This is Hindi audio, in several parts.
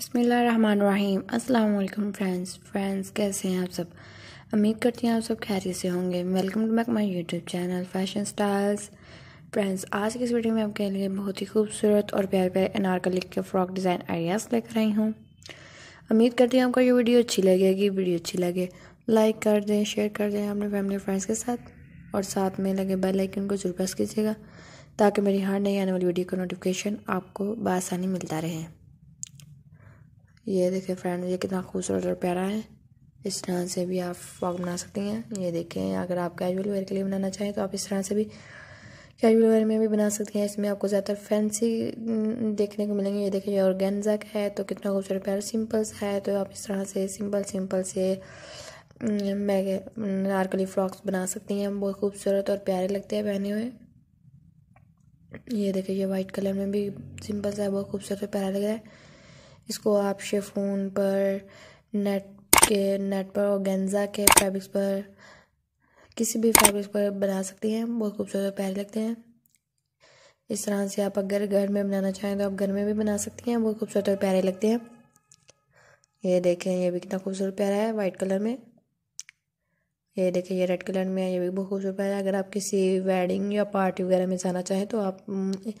बसमीम अल्लाम फ्रेंड्स फ्रेंड्स कैसे हैं आप सब उम्मीद करती हैं आप सब खैरियत से होंगे welcome to back my YouTube channel fashion styles friends आज की इस वीडियो में आपके लिए बहुत ही खूबसूरत और प्यार प्यार अनारकलिक के फ्रॉक डिज़ाइन आइडियाज़ लेकर आई हूँ उम्मीद करती हूँ आपको ये वीडियो अच्छी लगेगी वीडियो अच्छी लगे लाइक कर दें शेयर कर दें अपने फैमिली फ्रेंड्स के साथ और साथ में लगे बेल आइकन को जरूर प्रेस कीजिएगा ताकि मेरी हर नई आने वाली वीडियो का नोटिफिकेशन आपको बसानी मिलता रहे ये देखें फ्रेंड ये कितना खूबसूरत और प्यारा है इस तरह से भी आप फ्रॉक बना सकती हैं ये देखें अगर आप कैजुअल वेयर के लिए बनाना चाहें तो आप इस तरह से भी कैजुअल वेयर में भी बना सकती हैं इसमें आपको ज़्यादातर फैंसी देखने को मिलेंगे ये देखें ये का है तो कितना खूबसूरत प्यारा सिंपल सा है तो आप इस तरह से सिंपल सिंपल से मैग नारकली फ्रॉक्स बना सकती हैं बहुत खूबसूरत और प्यारे लगते हैं पहने हुए ये देखिए ये वाइट कलर में भी सिंपल सा बहुत खूबसूरत प्यारा लग रहा है इसको आप शेफोन पर नेट के नेट पर और गेंजा के फैब्रिक्स पर किसी भी फैब्रिक्स पर बना सकती हैं बहुत खूबसूरत प्यारे लगते हैं इस तरह से आप अगर घर में बनाना चाहें तो आप घर में भी बना सकती हैं बहुत खूबसूरत और प्यारे लगते हैं ये देखें ये भी कितना खूबसूरत प्यारा है वाइट कलर में ये देखें ये रेड कलर में है ये भी बहुत खूबसूरत प्यारा है अगर आप किसी वेडिंग या पार्टी वगैरह में जाना चाहें तो आप हम्म,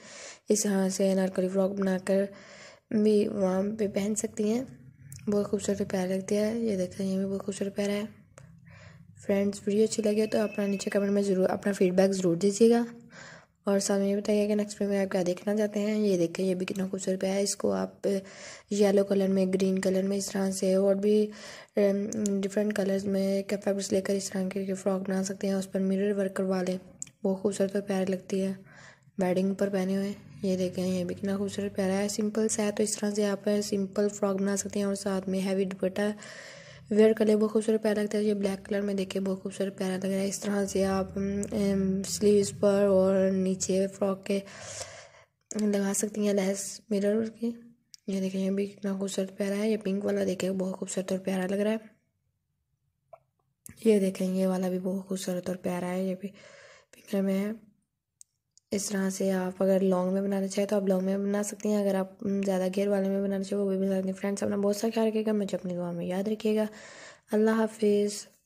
इस तरह से नारकली फ्रॉक बनाकर भी वहाँ पे पहन सकती हैं बहुत खूबसूरत प्यार लगती है ये देखते हैं ये भी बहुत खूबसूरत प्यारा है फ्रेंड्स वीडियो अच्छी लगी तो अपना नीचे कमेंट में ज़रूर अपना फीडबैक ज़रूर दीजिएगा और साथ में ये बताइए कि नेक्स्ट वीडियो में आप क्या देखना चाहते हैं ये देखें ये भी कितना खूबसूरत है इसको आप येलो कलर में ग्रीन कलर में इस तरह से और भी डिफरेंट कलर्स में फैब्रिक्स लेकर इस तरह के फ्रॉक बना सकते हैं उस पर मिरर वर्क करवा लें बहुत खूबसूरत और प्यार लगती है वेडिंग पर पहने हुए ये देखें ये भी कितना खूबसूरत प्यारा है सिंपल सा है तो इस तरह से आप सिंपल फ्रॉक बना सकते हैं और साथ में हैवी दुपट्टा वेयर कलर बहुत खूबसूरत प्यारा लगता है ये ब्लैक कलर में देखे बहुत खूबसूरत प्यारा लग रहा है इस तरह से आप स्लीव्स पर और नीचे फ्रॉक के लगा सकती हैं लेस मिरर के ये देखें ये भी कितना खूबसूरत प्यारा है ये पिंक वाला देखे बहुत खूबसूरत और प्यारा लग रहा है ये देखें ये वाला भी बहुत खूबसूरत और प्यारा है ये भी पिंक में है इस तरह से आप अगर लॉन्ग में बनाना चाहें तो आप लॉन्ग में बना सकते हैं अगर आप ज़्यादा घेर वाले में बनाना चाहें वो भी बना सकते हैं फ्रेंड्स अपना बहुत सा ख्याल रखिएगा मुझे अपनी दुआ में याद रखिएगा अल्लाह हाफिज़